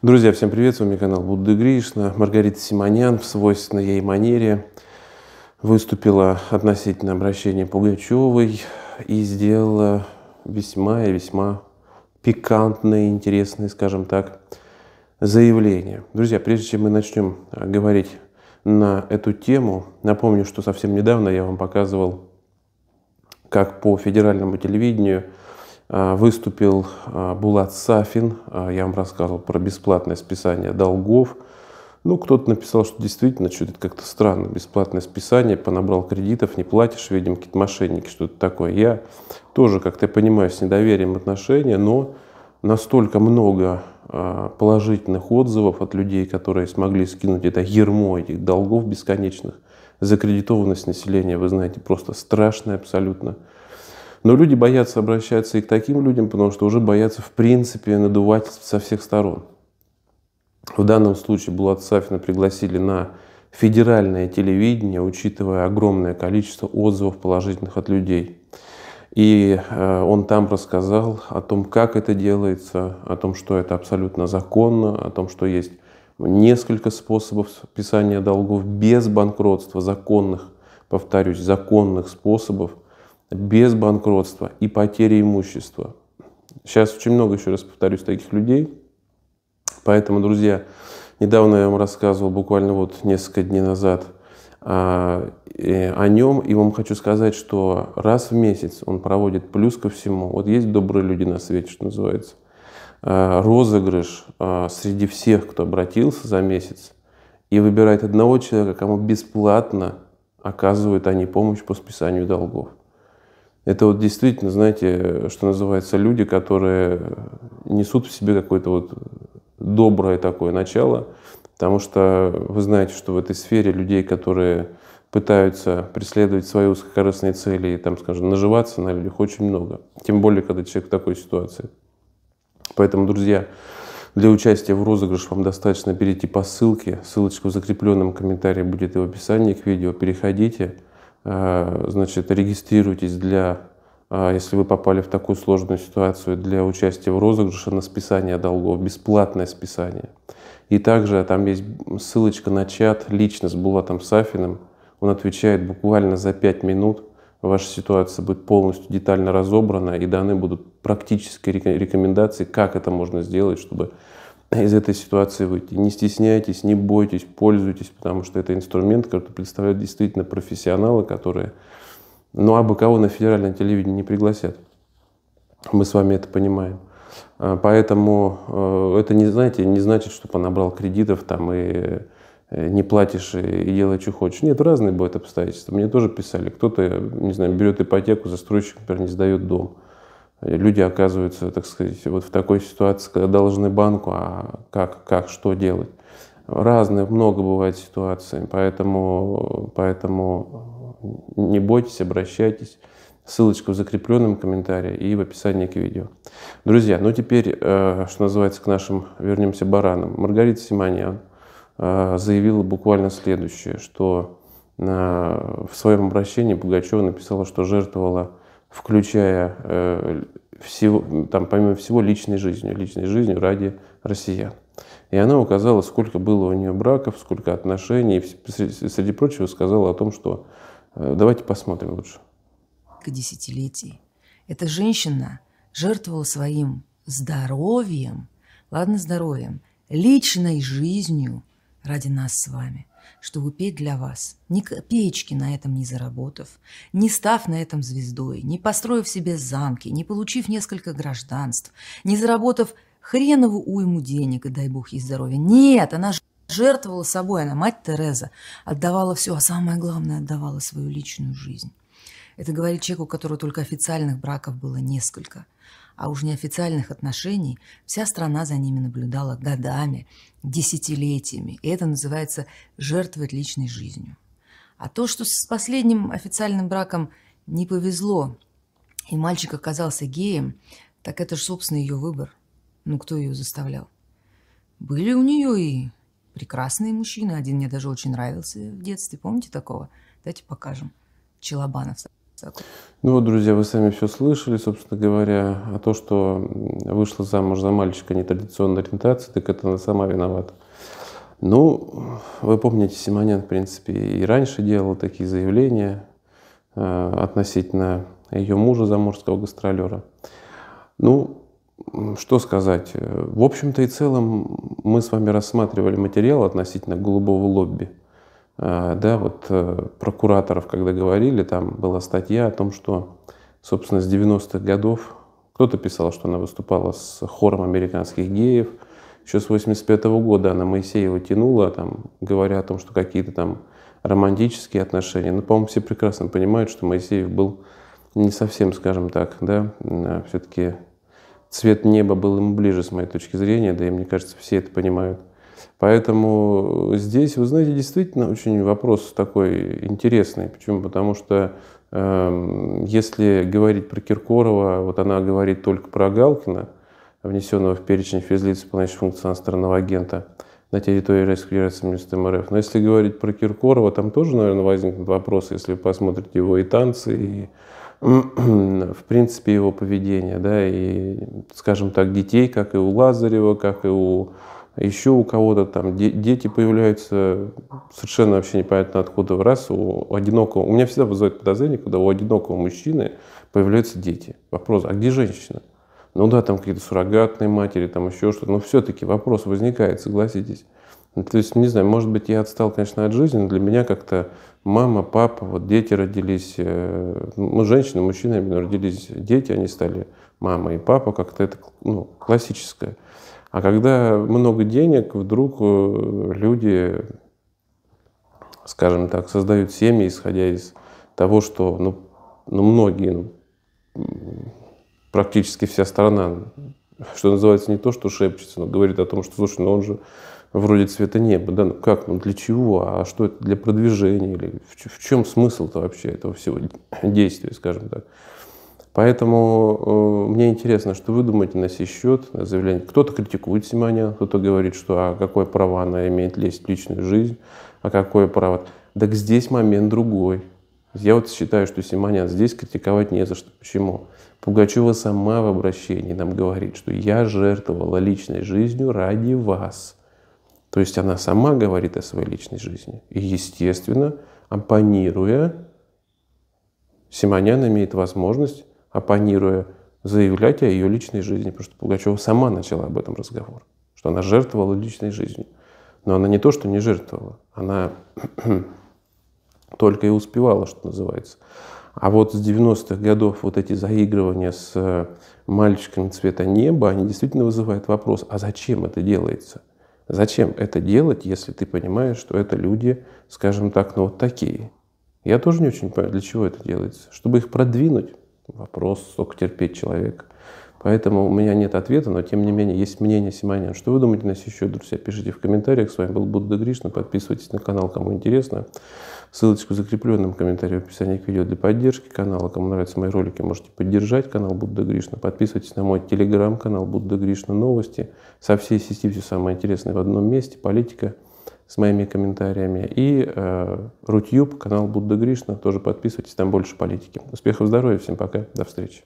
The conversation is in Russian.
Друзья, всем привет, с вами канал Будды Гришна. Маргарита Симонян в свойственной ей манере выступила относительно обращения Пугачевой и сделала весьма и весьма пикантное, интересное, скажем так, заявление. Друзья, прежде чем мы начнем а, говорить на эту тему, напомню, что совсем недавно я вам показывал, как по федеральному телевидению – а, выступил а, Булат Сафин, а, я вам рассказывал про бесплатное списание долгов. Ну, кто-то написал, что действительно, что-то как-то странно, бесплатное списание, понабрал кредитов, не платишь, видимо, какие-то мошенники, что-то такое. Я тоже, как то понимаю с недоверием отношения, но настолько много положительных отзывов от людей, которые смогли скинуть это ермо этих долгов бесконечных. Закредитованность населения, вы знаете, просто страшная абсолютно. Но люди боятся обращаться и к таким людям, потому что уже боятся, в принципе, надувательств со всех сторон. В данном случае Булат Сафина пригласили на федеральное телевидение, учитывая огромное количество отзывов положительных от людей. И э, он там рассказал о том, как это делается, о том, что это абсолютно законно, о том, что есть несколько способов списания долгов без банкротства, законных, повторюсь, законных способов – без банкротства и потери имущества. Сейчас очень много, еще раз повторюсь, таких людей. Поэтому, друзья, недавно я вам рассказывал, буквально вот несколько дней назад, а, э, о нем, и вам хочу сказать, что раз в месяц он проводит плюс ко всему. Вот есть добрые люди на свете, что называется. А, розыгрыш а, среди всех, кто обратился за месяц, и выбирает одного человека, кому бесплатно оказывают они помощь по списанию долгов. Это вот действительно, знаете, что называется, люди, которые несут в себе какое-то вот доброе такое начало, потому что вы знаете, что в этой сфере людей, которые пытаются преследовать свои узкокорыстные цели и, там, скажем, наживаться на людях очень много. Тем более, когда человек в такой ситуации. Поэтому, друзья, для участия в розыгрыше вам достаточно перейти по ссылке. Ссылочка в закрепленном комментарии будет и в описании к видео. Переходите. Э, значит, регистрируйтесь для, э, если вы попали в такую сложную ситуацию, для участия в розыгрыше на списание долгов, бесплатное списание. И также там есть ссылочка на чат лично с Булатом Сафиным. Он отвечает буквально за 5 минут. Ваша ситуация будет полностью детально разобрана и даны будут практические рекомендации, как это можно сделать, чтобы из этой ситуации выйти. Не стесняйтесь, не бойтесь, пользуйтесь, потому что это инструмент, который представляют действительно профессионалы, которые, ну, а бы кого на федеральное телевидение не пригласят. Мы с вами это понимаем. А, поэтому э, это не, знаете, не значит, что понабрал кредитов там и э, не платишь и делай, что хочешь. Нет, разные бывают обстоятельства. Мне тоже писали. Кто-то, не знаю, берет ипотеку, застройщик, например, не сдает дом люди оказываются, так сказать, вот в такой ситуации, когда должны банку, а как, как что делать. Разные, много бывает ситуаций, поэтому, поэтому не бойтесь, обращайтесь. Ссылочка в закрепленном комментарии и в описании к видео. Друзья, ну теперь, э, что называется, к нашим вернемся баранам. Маргарита Симоньян э, заявила буквально следующее, что э, в своем обращении Пугачева написала, что жертвовала включая э, всего, там, помимо всего личной жизнью, личной жизнью ради россиян. И она указала, сколько было у нее браков, сколько отношений, и, среди прочего сказала о том, что э, давайте посмотрим лучше. К десятилетии. Эта женщина жертвовала своим здоровьем, ладно здоровьем, личной жизнью ради нас с вами чтобы петь для вас, ни копеечки на этом не заработав, не став на этом звездой, не построив себе замки, не получив несколько гражданств, не заработав хренову уйму денег, и дай бог ей здоровья. Нет, она жертвовала собой, она, мать Тереза, отдавала все, а самое главное, отдавала свою личную жизнь. Это говорит человек, у которого только официальных браков было несколько – а уж неофициальных отношений, вся страна за ними наблюдала годами, десятилетиями, и это называется жертвовать личной жизнью. А то, что с последним официальным браком не повезло, и мальчик оказался геем, так это же, собственно, ее выбор. Ну, кто ее заставлял? Были у нее и прекрасные мужчины. Один мне даже очень нравился в детстве. Помните такого? Давайте покажем. Челобанов. Ну вот, друзья, вы сами все слышали, собственно говоря, а то, что вышла замуж за мальчика нетрадиционной ориентации, так это она сама виновата. Ну, вы помните, Симонян, в принципе, и раньше делала такие заявления э, относительно ее мужа, заморского гастролера. Ну, что сказать. Э, в общем-то и целом мы с вами рассматривали материал относительно голубого лобби – а, да, вот э, прокураторов, когда говорили, там была статья о том, что, собственно, с 90-х годов кто-то писал, что она выступала с хором американских геев, еще с 85 -го года она Моисеева тянула, там, говоря о том, что какие-то там романтические отношения. Но, ну, по-моему, все прекрасно понимают, что Моисеев был не совсем, скажем так, да, а, все-таки цвет неба был ему ближе, с моей точки зрения, да и мне кажется, все это понимают. Поэтому э, здесь, вы знаете, действительно очень вопрос такой интересный. Почему? Потому что э, если говорить про Киркорова, вот она говорит только про Галкина, внесенного в перечень физлиц, исполняющих функции иностранного агента на территории Российской Федерации вместо МРФ. Но если говорить про Киркорова, там тоже, наверное, возникнут вопросы, если вы посмотрите его и танцы, и в принципе его поведение, да, и, скажем так, детей, как и у Лазарева, как и у еще у кого-то там дети появляются совершенно вообще непонятно откуда. Раз у, у одинокого, у меня всегда вызывает подозрение, когда у одинокого мужчины появляются дети. Вопрос, а где женщина? Ну да, там какие-то суррогатные матери, там еще что-то. Но все-таки вопрос возникает, согласитесь. Ну, то есть, не знаю, может быть, я отстал, конечно, от жизни, но для меня как-то мама, папа, вот дети родились, э, ну, женщины, мужчины, именно родились дети, они стали мама и папа, как-то это ну, классическое. А когда много денег, вдруг э, люди, скажем так, создают семьи, исходя из того, что ну, ну, многие, ну, практически вся страна, что называется, не то, что шепчется, но говорит о том, что, слушай, ну он же вроде цвета неба, да, ну как, ну для чего, а что это для продвижения, или в, в чем смысл-то вообще этого всего действия, скажем так. Поэтому э, мне интересно, что вы думаете на сей счет, на заявление. Кто-то критикует Симоня, кто-то говорит, что а какое право она имеет лезть в личную жизнь, а какое право... Так здесь момент другой. Я вот считаю, что Симоня здесь критиковать не за что. Почему? Пугачева сама в обращении нам говорит, что я жертвовала личной жизнью ради вас. То есть она сама говорит о своей личной жизни. И, естественно, оппонируя, Симонян имеет возможность оппонируя, заявлять о ее личной жизни, потому что Пугачева сама начала об этом разговор, что она жертвовала личной жизнью. Но она не то, что не жертвовала, она только и успевала, что называется. А вот с 90-х годов вот эти заигрывания с э, мальчиками цвета неба, они действительно вызывают вопрос, а зачем это делается? Зачем это делать, если ты понимаешь, что это люди, скажем так, ну вот такие? Я тоже не очень понимаю, для чего это делается. Чтобы их продвинуть, Вопрос, сколько терпеть человека. Поэтому у меня нет ответа, но тем не менее есть мнение Симонян. Что вы думаете на еще счет, друзья? Пишите в комментариях. С вами был Будда Гришна. Подписывайтесь на канал, кому интересно. Ссылочку закрепленным комментарию в описании к видео для поддержки канала. Кому нравятся мои ролики, можете поддержать канал Будда Гришна. Подписывайтесь на мой телеграм-канал Будда Гришна Новости. Со всей сети все самое интересное в одном месте. Политика, с моими комментариями. И э, Рутюб, канал Будда Гришна, тоже подписывайтесь, там больше политики. Успехов, здоровья, всем пока, до встречи.